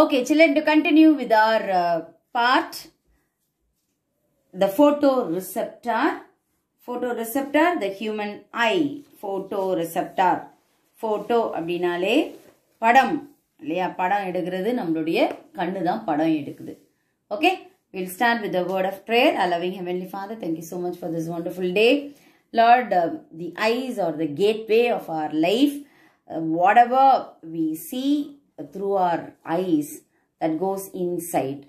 Okay, children, to continue with our uh, part, the photoreceptor, photoreceptor, the human eye, photoreceptor, photo, abdinale, padam, lea padam edukirudhu, namdudiye, kandu thaam padam edukirudhu. Okay, we'll start with the word of prayer, our loving heavenly father, thank you so much for this wonderful day. Lord, uh, the eyes or the gateway of our life, uh, whatever we see, through our eyes that goes inside.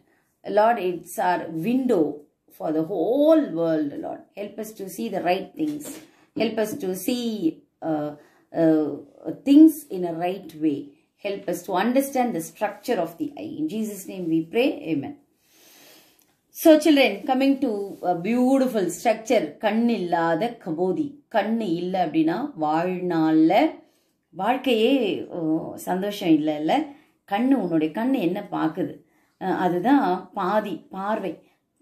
Lord, it's our window for the whole world, Lord. Help us to see the right things. Help us to see uh, uh, things in a right way. Help us to understand the structure of the eye. In Jesus' name we pray. Amen. So children, coming to a beautiful structure, கண் இல்லாத கபோதி. கண் இல்லை அப்படின்னா வாழ்நாளில் வாழ்க்கையே சந்தோஷம் இல்லை இல்லை கண் உன்னுடைய கண் என்ன பார்க்குது அதுதான் பாதி பார்வை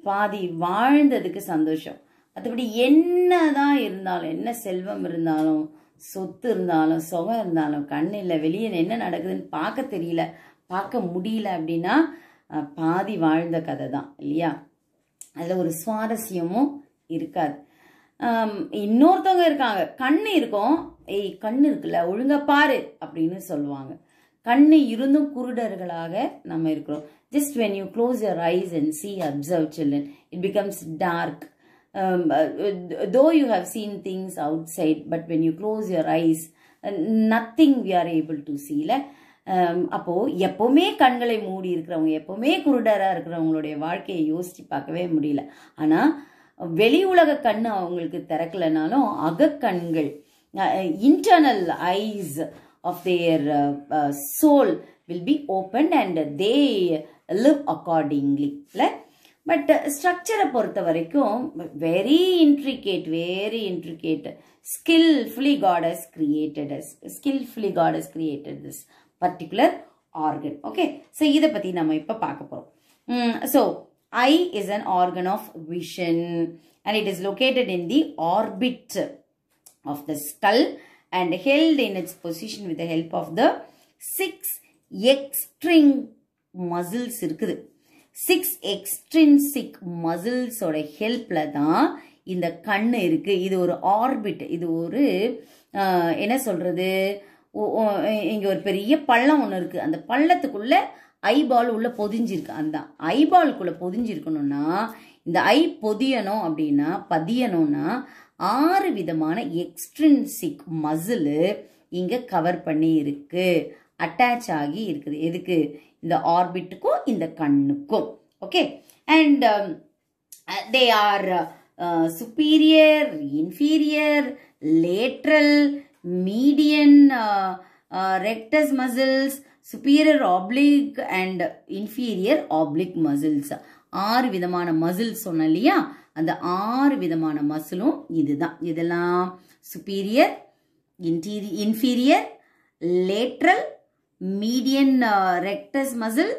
பாதி வாழ்ந்ததுக்கு சந்தோஷம் மற்றபடி என்ன தான் இருந்தாலும் என்ன செல்வம் இருந்தாலும் சொத்து இருந்தாலும் சுகம் இருந்தாலும் கண் இல்லை வெளியே என்ன நடக்குதுன்னு பார்க்க தெரியல பார்க்க முடியல அப்படின்னா பாதி வாழ்ந்த கதை தான் இல்லையா அதில் ஒரு சுவாரஸ்யமும் இருக்காது இன்னொருத்தவங்க இருக்காங்க கண் இருக்கும் ஏய் கண் இருக்குல்ல ஒழுங்கா பாரு அப்படின்னு சொல்லுவாங்க கண்ணு இருந்தும் குருடர்களாக நம்ம இருக்கிறோம் just when you close your eyes and see observe children it becomes dark though you have seen things outside but when you close your eyes nothing we are able to சீல அப்போது எப்போவுமே கண்களை மூடி இருக்கிறவங்க எப்போவுமே குருடராக இருக்கிறவங்களுடைய வாழ்க்கையை யோசித்து பார்க்கவே முடியல ஆனால் வெளி உலக கண் அவங்களுக்கு திறக்கலைனாலும் அகக்கண்கள் internal eyes of their soul will be open and they live accordingly but ஸ்ட்ரக்சரை பொறுத்த வரைக்கும் very intricate very intricate skilfully God's created skilfully God's created this particular organ okay so இதை பற்றி நம்ம இப்போ பார்க்க போகிறோம் so Eye is an organ of vision and it is located in the orbit of the skull and held in its position with the help of the six extrinsic muscles இருக்குது six extrinsic மசில்ஸோட ஹெல்ப்பில் தான் இந்த கண் இருக்குது இது ஒரு orbit இது ஒரு என்ன சொல்கிறது இங்கே ஒரு பெரிய பள்ளம் ஒன்று இருக்குது அந்த பள்ளத்துக்குள்ளே ஐபால் உள்ளே பொதிஞ்சிருக்கு அந்த ஐபால்குள்ளே பொதிஞ்சிருக்கணும்னா இந்த ஐ பொதியணும் அப்படின்னா பதியணும்னா ஆறு விதமான எக்ஸ்ட்ரின்சிக் மசிலு இங்கே கவர் பண்ணி இருக்கு அட்டாச் ஆகி இருக்குது எதுக்கு இந்த ஆர்பிட்டுக்கும் இந்த கண்ணுக்கும் okay and they are superior inferior lateral median rectus muscles superior oblique and inferior oblique muscles ஆறு விதமான மசில் சொன்ன and the R vidamana muscle இதுதான் இதெல்லாம் superior inferior lateral median median uh, rectus muscle,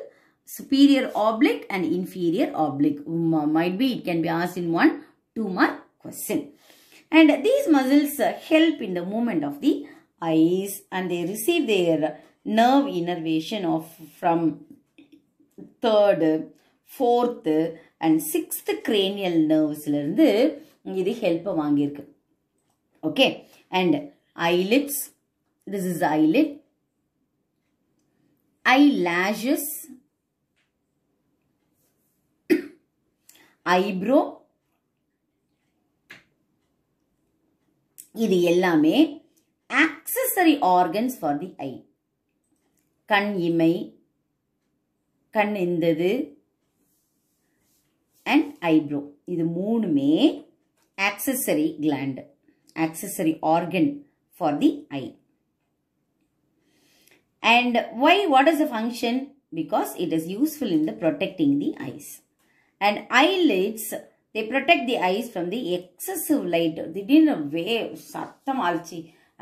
superior oblique and inferior oblique mm, uh, might be it can be asked in one two mark question and these muscles uh, help in the movement of the eyes and they receive their nerve innervation of from third, fourth and sixth cranial நர்வ்ஸ்லேருந்து இது ஹெல்ப்பை வாங்கியிருக்கு okay and eyelids this is eyelid eyelashes eyebrow இது எல்லாமே accessory organs for the eye. Kan yimai, kan indadu and eyebrow. Idu moon me accessory gland, accessory organ for the eye. And why, what is the function? Because it is useful in the protecting the eyes. And eyelids, they protect the eyes from the excessive light. They didn't wave, satam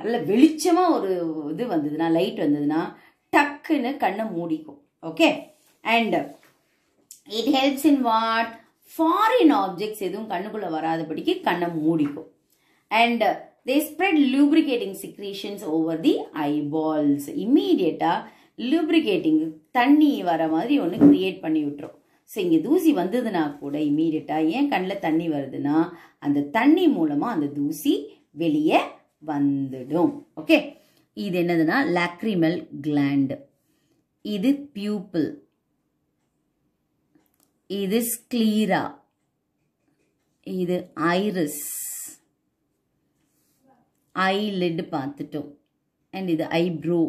நல்ல வெளிச்சமாக ஒரு இது வந்ததுன்னா light வந்ததுன்னா டக்குன்னு கண்ணை மூடிக்கும் okay and it helps in what foreign objects எதுவும் கண்ணுக்குள்ளே வராதபடிக்கு கண்ணை மூடிக்கும் and they spread lubricating secretions over the eyeballs இம்மீடியட்டாக லூப்ரிகேட்டிங் தண்ணி வர மாதிரி ஒன்று கிரியேட் பண்ணி விட்டுரும் ஸோ இங்கே தூசி வந்ததுன்னா கூட இம்மீடியட்டாக ஏன் கண்ணில் தண்ணி வருதுன்னா அந்த தண்ணி மூலமாக அந்த தூசி வெளியே வந்துடும் ஓகே இது என்னதுன்னா லாக்ரிமல் கிளாண்ட் இது பியூப்பிள் இது ஸ்கிளீரா இது ஐரிஸ் ஐலிட் பார்த்துட்டோம் அண்ட் இது eyebrow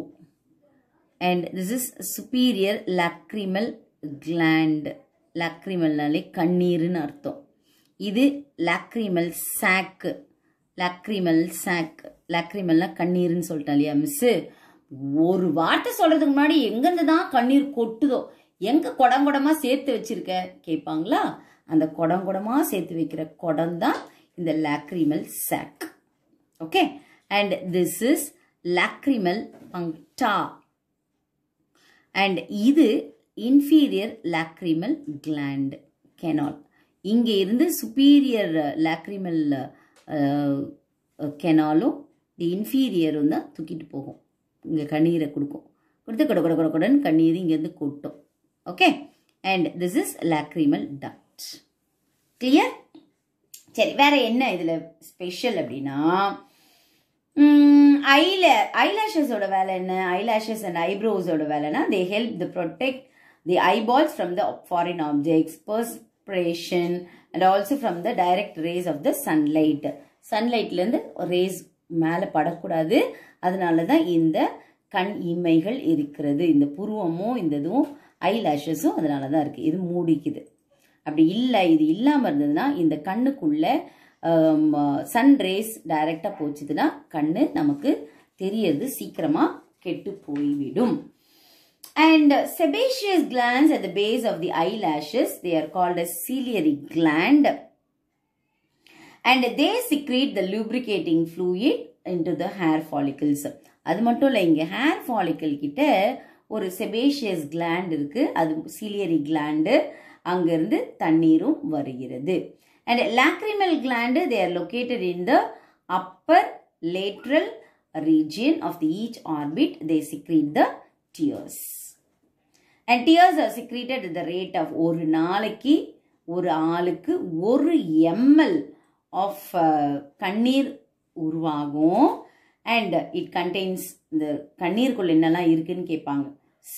and this is superior lacrimal gland லாக்ரிமல்னாலே கண்ணீர்னு அர்த்தம் இது லாக்ரிமல் சாக்கு லக்ரிமல் சாக் லக்ரிமல்னா கண்ணீர்னு சொல்லிட்டேன் இல்லையா மிஸ்ஸு ஒரு வார்த்தை சொல்றதுக்கு முன்னாடி எங்கேருந்து தான் கண்ணீர் கொட்டுதோ எங்க குடங்குடமா சேர்த்து வச்சிருக்க கேட்பாங்களா அந்த குடங்குடமா சேர்த்து வைக்கிற குடம் தான் இந்த lacrimal sac okay and this is lacrimal puncta and இது இன்ஃபீரியர் லாக்ரிமல் கிளாண்ட் கெனால் இங்கே இருந்து சுப்பீரியர் லாக்ரிமல் கெனாலும் தி இன்ஃபீரியர் வந்து தூக்கிட்டு போகும் இங்கே கண்ணீரை கொடுக்கும் கொடுத்து கொட கொட கொட கொடன்னு கண்ணீர் இங்கேருந்து கொட்டும் okay and this is lacrimal duct clear சரி வேற என்ன இதில் ஸ்பெஷல் அப்படின்னா ஐல ஐலாஷஸோட வேலை என்ன ஐலாஷஸ் அண்ட் ஐப்ரோஸோட வேலைன்னா they help to protect the eyeballs from the foreign objects பர்ஸ் radiation and also from the direct rays of the sunlight சன்லைட்லேருந்து ரேஸ் மேலே படக்கூடாது அதனால தான் இந்த கண் இமைகள் இருக்கிறது இந்த புருவமும் இந்த இதுவும் ஐ லேஷஸும் அதனால தான் இருக்குது இது மூடிக்குது அப்படி இல்லை இது இல்லாமல் இருந்ததுன்னா இந்த கண்ணுக்குள்ளே சன் um, ரேஸ் டைரக்டாக போச்சுதுன்னா கண்ணு நமக்கு தெரியறது சீக்கிரமாக கெட்டு போய்விடும் And sebaceous glands at the base of the eyelashes, they are called as ciliary gland. And they secrete the lubricating fluid into the hair follicles. That's why hair follicle is a sebaceous gland, that's ciliary gland. And lacrimal gland, they are located in the upper lateral region of the each orbit. They secrete the tears. And tears are secreted at the rate of ஒரு நாளைக்கு ஒரு ஆளுக்கு ஒரு ML of uh, கண்ணீர் உருவாகும் and it contains இந்த கண்ணீருக்குள்ள என்னெல்லாம் இருக்குன்னு கேட்பாங்க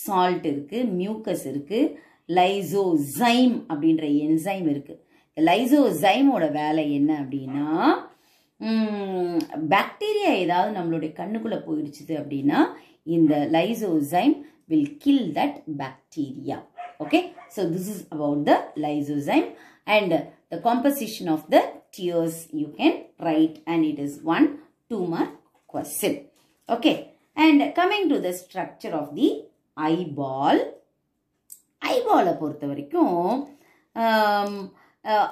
சால்ட் இருக்குது மியூக்கஸ் இருக்குது லைசோசைம் அப்படின்ற என்சைம் இருக்குது லைசோசைமோட வேலை என்ன அப்படின்னா பாக்டீரியா ஏதாவது நம்மளுடைய கண்ணுக்குள்ளே போயிடுச்சு அப்படின்னா in the lysozyme will kill that bacteria. Okay, so this is about the lysozyme and the composition of the tears you can write and it is one two question. Okay, and coming to the structure of the eyeball, ஐபாலை பொறுத்த வரைக்கும் um, uh,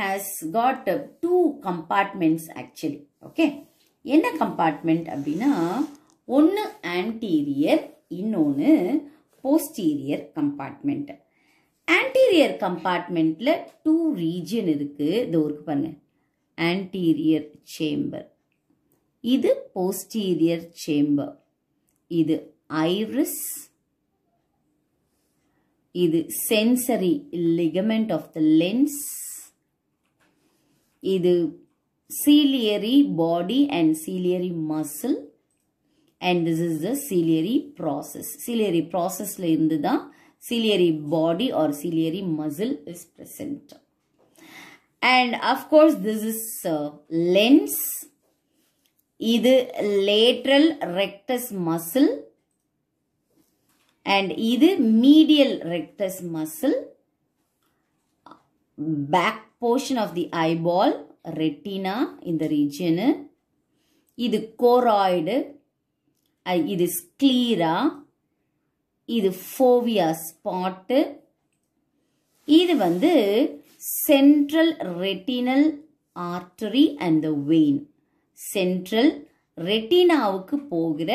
has got two compartments actually. Okay, okay compartment compartment அப்படின்னா ஒன்று anterior இன்னொன்று posterior compartment anterior கம்பார்ட்மெண்ட்டில் two region இருக்குது இது இருக்கு பாருங்கள் ஆன்டீரியர் சேம்பர் இது போஸ்டீரியர் சேம்பர் இது ஐரிஸ் இது sensory ligament of the lens இது ciliary body and ciliary muscle and this is the ciliary process. Ciliary process in the ciliary body or ciliary muscle is present. And of course this is uh, lens. இது lateral rectus muscle and இது medial rectus muscle. Back portion of the eyeball, retina in the region. இது choroid, இது sclera இது fovea spot இது வந்து central retinal artery and the vein central ரெட்டினாவுக்கு போகிற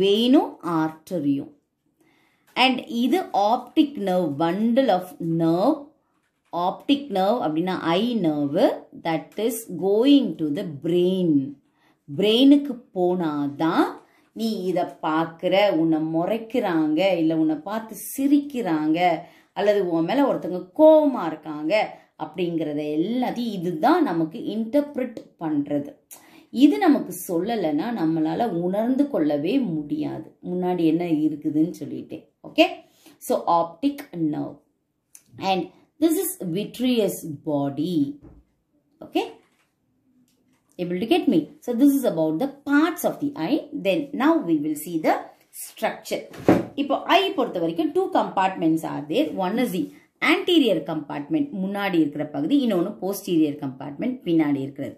வெயினும் ஆர்டரியும் அண்ட் இது optic nerve bundle of nerve optic nerve அப்படின்னா eye nerve that is going to the brain பிரெயினுக்கு போனாதான் நீ இதை பார்க்குற உன்னை முறைக்கிறாங்க இல்லை உன்னை பார்த்து சிரிக்கிறாங்க அல்லது உன் மேலே ஒருத்தவங்க கோபமாக இருக்காங்க அப்படிங்கிறத எல்லாத்தையும் இதுதான் நமக்கு இன்டர்பிரிட் பண்ணுறது இது நமக்கு சொல்லலைன்னா நம்மளால் உணர்ந்து கொள்ளவே முடியாது முன்னாடி என்ன இருக்குதுன்னு சொல்லிட்டேன் okay so optic nerve and this is vitreous body okay Able to get me? So this is about the parts of the eye. Then now we will see the structure. இப்போ ஐ பொறுத்த வரைக்கும் two compartments are there one is the anterior compartment முன்னாடி இருக்கிற பகுதி இன்னொன்று posterior compartment பின்னாடி இருக்கிறது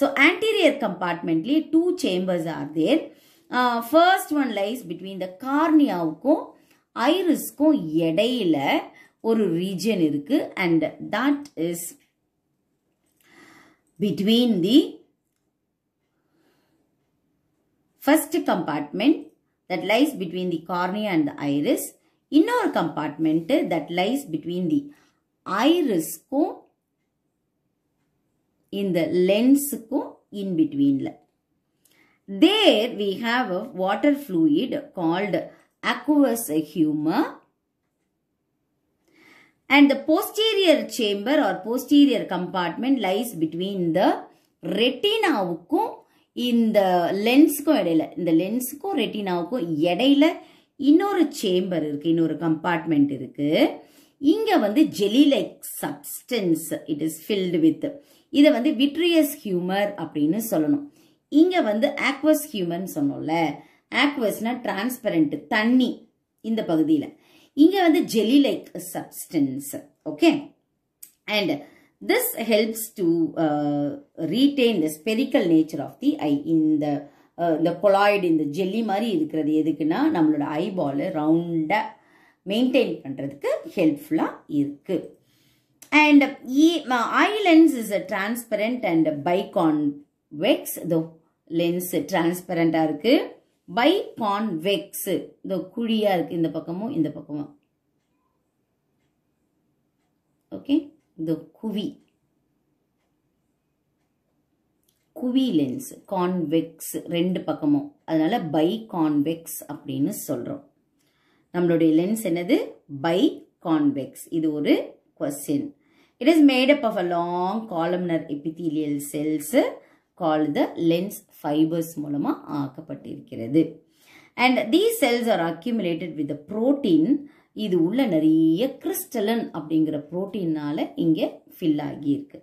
so anterior கம்பார்ட்மெண்ட்லேயே two chambers are there first one lies between the கார்னியாவுக்கும் ஐரிஸ்க்கும் இடையில ஒரு ரீஜன் இருக்கு and that is between the first compartment that lies between the cornea and the iris, inner compartment that lies between the the lens lensக்கும் in between. There we have a water fluid called aqueous humor and the posterior chamber or posterior compartment lies between the retinaவுக்கும் இந்த லென்ஸுக்கும் இடையில இந்த லென்ஸுக்கும் ரெட்டினாவுக்கும் இடையில இன்னொரு chamber இருக்கு இன்னொரு கம்பார்ட்மெண்ட் இருக்கு இங்க வந்து jelly like substance it is filled with இதை வந்து விட்ரியஸ் ஹியூமர் அப்படின்னு சொல்லணும் இங்க வந்து ஆக்வஸ் ஹியூமர்னு சொன்னோம்ல ஆக்வஸ்னா டிரான்ஸ்பரண்ட் தண்ணி இந்த பகுதியில் இங்க வந்து jelly like substance okay and This helps to uh, retain the spherical nature of the eye in the இந்த கொலாய்டு இந்த ஜெல்லி மாதிரி இருக்கிறது எதுக்குன்னா நம்மளோட ஐபாலை ரவுண்டாக மெயின்டைன் பண்ணுறதுக்கு ஹெல்ப்ஃபுல்லாக இருக்குது and eye lens is a transparent and biconvex இதோ லென்ஸ் டிரான்ஸ்பரண்ட்டாக இருக்குது பைகான்வெக்ஸு இதோ குழியாக இருக்குது இந்த பக்கமும் இந்த பக்கமும் ஓகே the குவி குவி லென்ஸ் கான்வெக்ஸ் ரெண்டு பக்கமும் அதனால பை கான்வெக்ஸ் அப்படின்னு சொல்கிறோம் நம்மளுடைய லென்ஸ் என்னது பை கான்வெக்ஸ் இது ஒரு question it is made up a long columnar epithelial cells call the lens fibres மூலமாக ஆக்கப்பட்டிருக்கிறது and these cells are accumulated with protein இது உள்ள நிறைய கிறிஸ்டலன் அப்படிங்கிற புரோட்டீனால் இங்கே ஃபில் ஆகியிருக்கு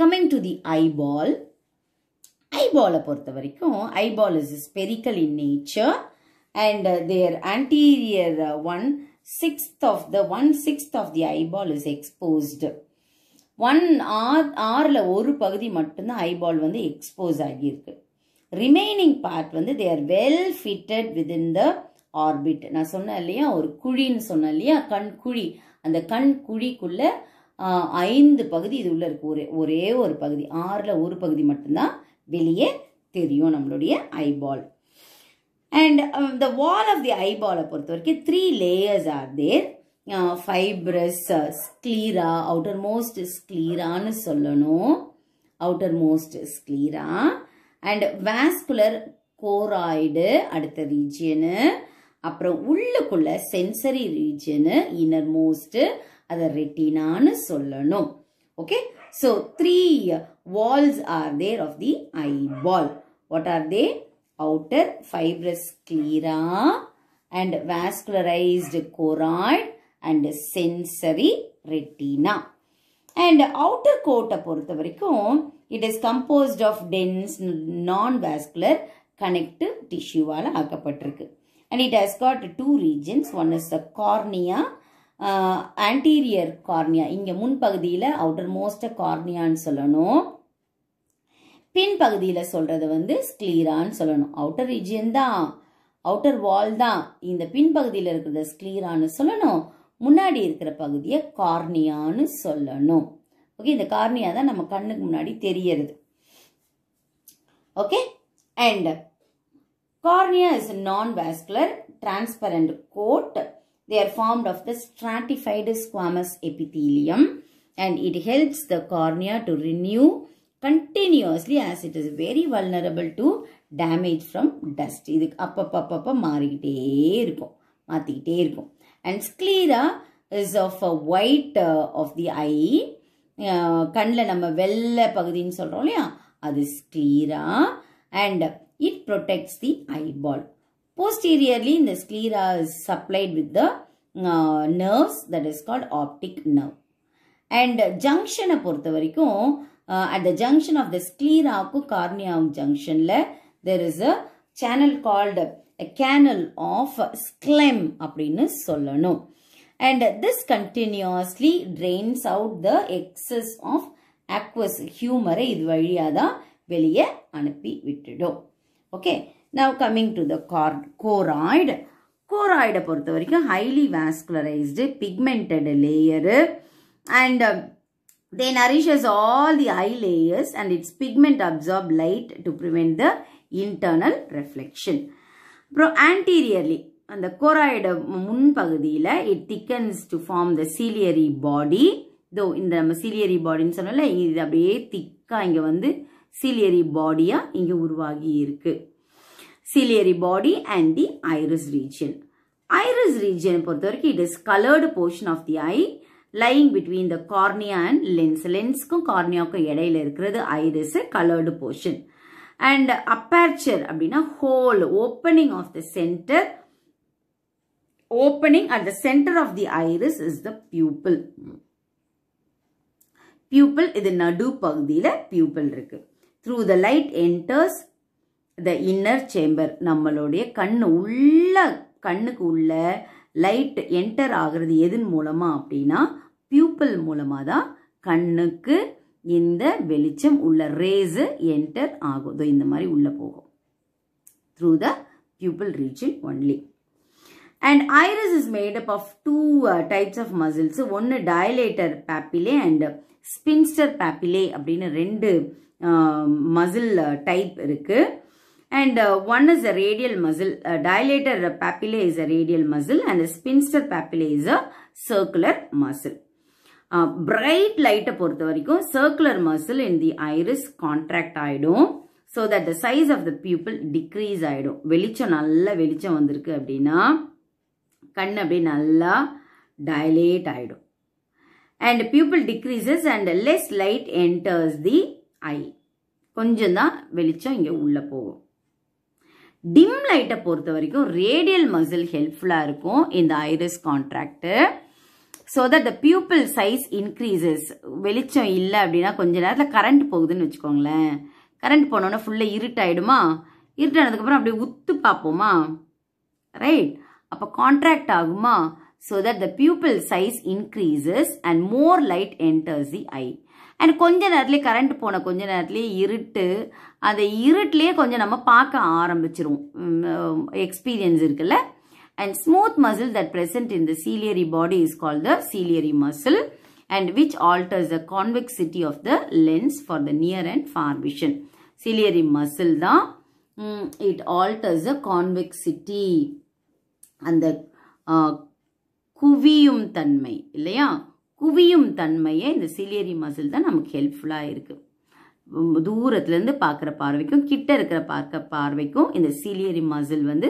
கம்மிங் டு தி ஐபால் ஐபாலை பொறுத்த வரைக்கும் eyeball is spherical in nature and their anterior one sixth of the one sixth of the eyeball is exposed one are ஆறில் ஒரு பகுதி மட்டும்தான் ஐபால் வந்து எக்ஸ்போஸ் ஆகியிருக்கு ரிமைனிங் பார்ட் வந்து they are well fitted within the orbit நான் சொன்னேன் இல்லையா ஒரு குழின்னு சொன்னேன் இல்லையா கண் குழி அந்த கண் குழிக்குள்ள ஐந்து பகுதி இது உள்ளே இருக்கு ஒரே ஒரே ஒரு பகுதி ஆறில் ஒரு பகுதி மட்டும்தான் வெளியே தெரியும் நம்மளுடைய eyeball and the wall of the ஐபாலை பொறுத்த வரைக்கும் three layers are there fibrous sclera outermost ஸ்க்ளீரான்னு சொல்லணும் outermost sclera and vascular choroid அடுத்த ரீஜியனு அப்புறம் உள்ளுக்குள்ள சென்சரி ரீஜனு இன்னர் மோஸ்ட் அதை ரெட்டினான்னு சொல்லணும் okay so three walls are there of the eyeball what are they outer fibrous sclera and vascularized choroid and sensory retina. And outer coat பொருத்த வரைக்கும் it is composed of dense non-vascular connective tissue வால ஆக்கப்பட்டிருக்கு and it has got two regions. One is the cornea, uh, anterior cornea. இங்க முன்பகுதியில் outermost corneaன்னு சொல்லணும் பின் பகுதியில் சொல்றது வந்து ஸ்க்ளீரான்னு சொல்லணும் outer region தான் அவுட்டர் வால் தான் இந்த பின்பகுதியில் இருக்கிறத ஸ்க்ளீரான்னு சொல்லணும் முன்னாடி இருக்கிற பகுதியை கார்னியான்னு சொல்லணும் ஓகே இந்த கார்னியா தான் நம்ம கண்ணுக்கு முன்னாடி தெரியறது okay and Cornea is a non-vascular, transparent coat. They are formed of the stratified squamous epithelium and it helps the cornea to renew continuously as it is very vulnerable to damage from dust. And அப்பப்பப்பப்ப is of மாற்றிக்கிட்டே இருக்கும் and sclera is of a white of the eye கண்ணில் நம்ம வெள்ளை பகுதின்னு it protects the eyeball. Posteriorly, the sclera is supplied with the uh, nerves that is called optic nerve. And uh, junction uh, at the junction of the sclera cornea junction le, there is a channel called a canal of sclem and this continuously drains out the excess of aqueous humor okay now coming to the choroid choroid பொறுத்த வரைக்கும் highly vascularized pigmented layer and um, they nourishes all the eye layers and its pigment absorb light to prevent the internal reflection Pro anteriorly அந்த the choroid it thickens to form the ciliary body இதோ இந்த நம்ம ciliary பாடின்னு சொன்னோம்ல இது அப்படியே திக்காக இங்கே ciliary பாடியா இங்க உருவாகி இருக்கு ciliary body and the iris region iris region பொறுத்த வரைக்கும் it is coloured portion of the eye lying between the cornea and lens லென்ஸ்க்கும் கார்னியாவுக்கும் இடையில இருக்கிறது iris coloured portion and aperture அப்படின்னா hole opening of the centre opening at the centre of the iris is the pupil pupil இது நடு பகுதியில் pupil இருக்குது through the light enters the inner chamber நம்மளுடைய கண்ணு உள்ள கண்ணுக்கு உள்ள லைட் என்டர் ஆகிறது எதன் மூலமாக அப்படின்னா பியூப்பிள் மூலமாக தான் கண்ணுக்கு இந்த வெளிச்சம் உள்ள ரேஸு என்டர் ஆகும் இந்த மாதிரி உள்ளே போகும் through the pupil region only and iris is made up of two types of muscles ஒன்று dilator papillae and sphincter papillae அப்படின்னு ரெண்டு மசில் டைப் இருக்குது and uh, one is a radial muscle uh, dilator papillae is a radial muscle and the spinster papillae is a circular muscle uh, bright light பொறுத்த வரைக்கும் circular muscle in the iris contract ஆயிடும் so that the size of the pupil decrease ஆயிடும் வெளிச்சம் நல்ல வெளிச்சம் வந்திருக்கு அப்படின்னா கண் அப்படியே நல்லா dilate ஆயிடும் and pupil decreases and less light enters the eye. கொஞ்சம் வெளிச்சம் இங்கே உள்ளே போகும் டிம் லைட்டை பொறுத்த வரைக்கும் ரேடியல் மசில் ஹெல்ப்ஃபுல்லாக இருக்கும் இந்த iris contract so that the pupil size increases வெளிச்சம் இல்லை அப்படின்னா கொஞ்ச நேரத்தில் கரண்ட் போகுதுன்னு வச்சுக்கோங்களேன் கரண்ட் போனோன்னே ஃபுல்லாக இருட்டாயிடுமா இருட்டானதுக்கப்புறம் அப்படியே உத்து பார்ப்போமா ரைட் அப்போ contract ஆகுமா so that the pupil size increases and more light enters the eye. And கொஞ்ச நேரத்துலேயே கரண்ட் போன கொஞ்ச நேரத்துலேயே இருட்டு அந்த இருட்டிலே கொஞ்சம் நம்ம பார்க்க ஆரம்பிச்சிருவோம் எக்ஸ்பீரியன்ஸ் இருக்குல்ல and smooth muscle that present in the ciliary body is call the ciliary muscle and which alters the convexity of the lens for the near and far vision ciliary muscle தான் it alters the convexity அந்த குவியும் தன்மை இல்லையா குவியும் தன்மையை இந்த ciliary muscle தான் நமக்கு ஹெல்ப்ஃபுல்லாக இருக்குது தூரத்துலேருந்து பார்க்குற பார்வைக்கும் கிட்ட இருக்கிற பார்க்க பார்வைக்கும் இந்த சிலியரி மசில் வந்து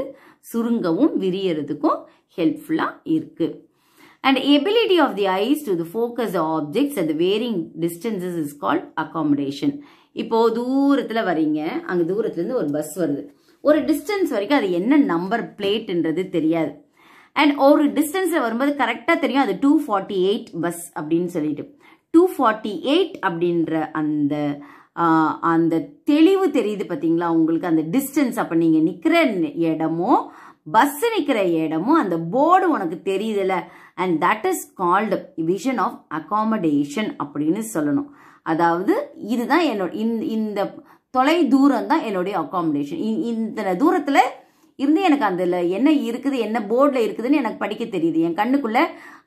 சுருங்கவும் விரியறதுக்கும் ஹெல்ப்ஃபுல்லாக இருக்குது and ability of the eyes to the focus objects at varying distances is called accommodation இப்போது தூரத்தில் வரீங்க அங்கே தூரத்துலேருந்து ஒரு பஸ் வருது ஒரு டிஸ்டன்ஸ் வரைக்கும் அது என்ன நம்பர் பிளேட்ன்றது தெரியாது அண்ட் ஒரு டிஸ்டன்ஸில் வரும்போது கரெக்டாக தெரியும் அது டூ ஃபார்ட்டி எயிட் பஸ் அப்படின்னு சொல்லிட்டு டூ ஃபார்ட்டி எயிட் அப்படின்ற அந்த அந்த தெளிவு தெரியுது பார்த்தீங்களா உங்களுக்கு அந்த டிஸ்டன்ஸ் அப்போ நீங்கள் நிற்கிற இடமோ பஸ் நிற்கிற இடமும் அந்த போர்டு உனக்கு தெரியுதுல and that is called vision of accommodation அப்படின்னு சொல்லணும் அதாவது இதுதான் என்னோட இந்த தொலை தூரம் தான் என்னுடைய அகாமடேஷன் இத்தனை தூரத்தில் இருந்து எனக்கு அதில் என்ன இருக்குது என்ன போர்டில் இருக்குதுன்னு எனக்கு படிக்க தெரியுது என் கண்ணுக்குள்ளே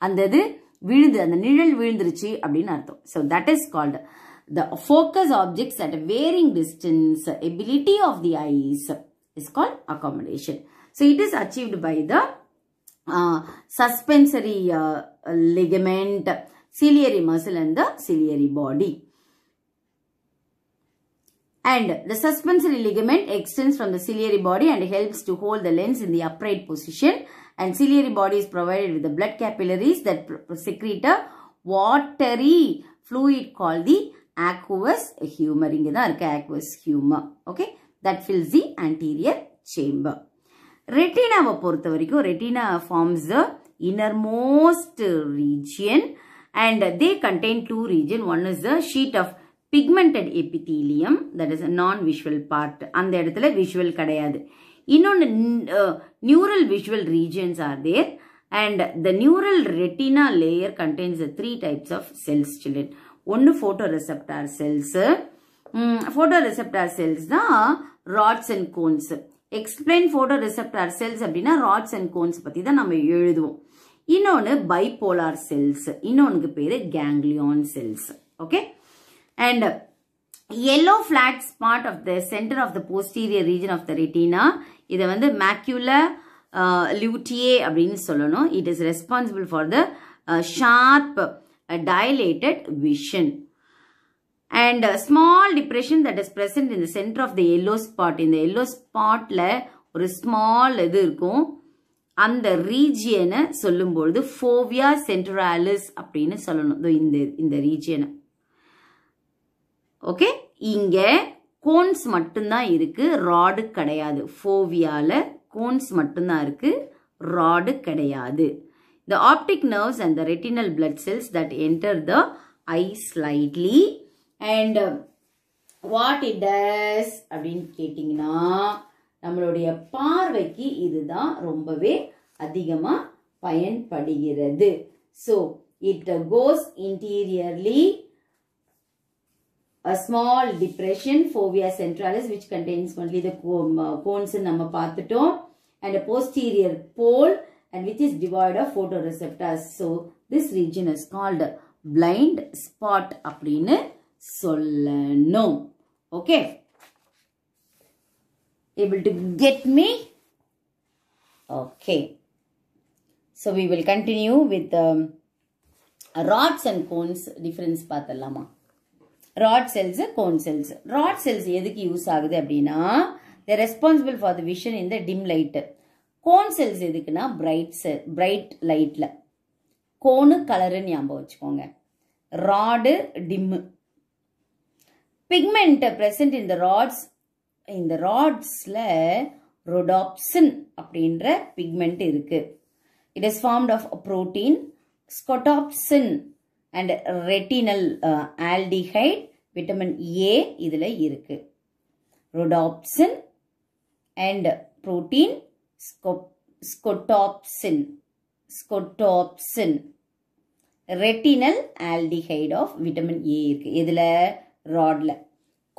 அந்த இது விழுந்து அந்த நிழல் விழுந்துருச்சு அப்படின்னு அர்த்தம் so that is called the focus objects at varying distance ability of the eyes is call accommodation so it is achieved by the suspensory ligament ciliary muscle and the ciliary body and the suspensory ligament extends from the ciliary body and helps to hold the lens in the upright position and ciliary body is provided with the blood capillaries that secrete a watery fluid called the aqueous humor. இங்கு தான் இருக்கு aqueous humor. Okay. That fills the anterior chamber. Retina பொறுத்த Retina forms the innermost region and they contain two region. One is the sheet of pigmented epithelium that is non visual part அந்த இடத்துல visual கிடையாது இன்னொன்று neural visual regions are there and the neural retina layer contains three types of cells children ஒன்று photoreceptor cells photoreceptor cells தான் rods and cones explain photoreceptor cells அப்படின்னா rods and cones பற்றி தான் நம்ம எழுதுவோம் இன்னொன்று bipolar cells இன்னொன்றுக்கு பேர் ganglion cells okay and yellow flat spot of the center of the posterior region of the retina இது வந்து macula uh, luteae அப்படின்னு சொல்லணும் it is responsible for the sharp dilated vision and small depression that is present in the center of the yellow spot in the yellow spotல ஒரு small இது இருக்கும் அந்த ரீஜியனை சொல்லும்பொழுது ஃபோவியா centralis அப்படின்னு சொல்லணும் இந்த இந்த ரீஜியனை ஓகே இங்கே கோன்ஸ் மட்டும்தான் இருக்குது ராடு கிடையாது ஃபோவியால கோன்ஸ் மட்டும்தான் இருக்குது ராடு கிடையாது the optic nerves and the retinal blood cells that enter the eye slightly and what it does அப்படின்னு கேட்டிங்கன்னா நம்மளுடைய பார்வைக்கு இதுதான் ரொம்பவே அதிகமாக பயன்படுகிறது so it goes interiorly a small depression fovea centralis which contains only the um, uh, cones and பார்த்துட்டோம் and a posterior pole and which is devoid of photoreceptors. So this region is called blind spot அப்படின்னு சொல்லணும். Okay. Able to get me? Okay. So we will continue with um, rods and cones difference பார்த்தலாமா. Rod cells cone cells rod cells எதுக்கு use ஆகுது அப்படின்னா the responsible for the vision இந்த dim light cone cells எதுக்குன்னா bright cell bright லைட்டில் cone கலருன்னு ஞாபகம் வச்சுக்கோங்க ராடு டிம்மு பிக்மெண்ட் பிரசன்ட் இந்த ராட்ஸ் இந்த ராட்ஸில் ரொடாப்சின் அப்படின்ற பிக்மெண்ட் இருக்கு it is formed of protein scotopsin and retinal aldehyde vitamin A இதில் இருக்குது rhodopsin and protein scotopsin scotopsin retinal aldehyde of vitamin A இருக்குது இதில் ராடில்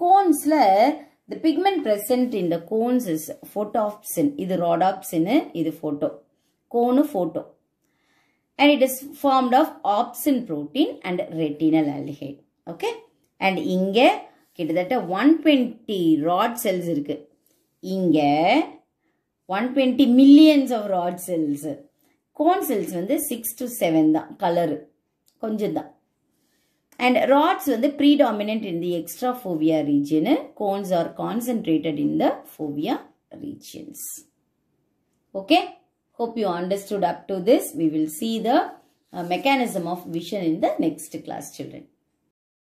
கோன்ஸில் the pigment present in the cones is photopsin இது ராடாப்சின்னு இது photo cone photo and it is formed of opsin protein and retinal aldehyde okay and இங்கே கிட்டத்தட்ட one twenty rod cells இருக்குது இங்கே one twenty millions of rod cells cone cells வந்து six to seven தான் colour கொஞ்சம் தான் and rods வந்து predominant in the extra fovea region cones are concentrated in the fovea regions okay hope you understood up to this we will see the mechanism of vision in the next class children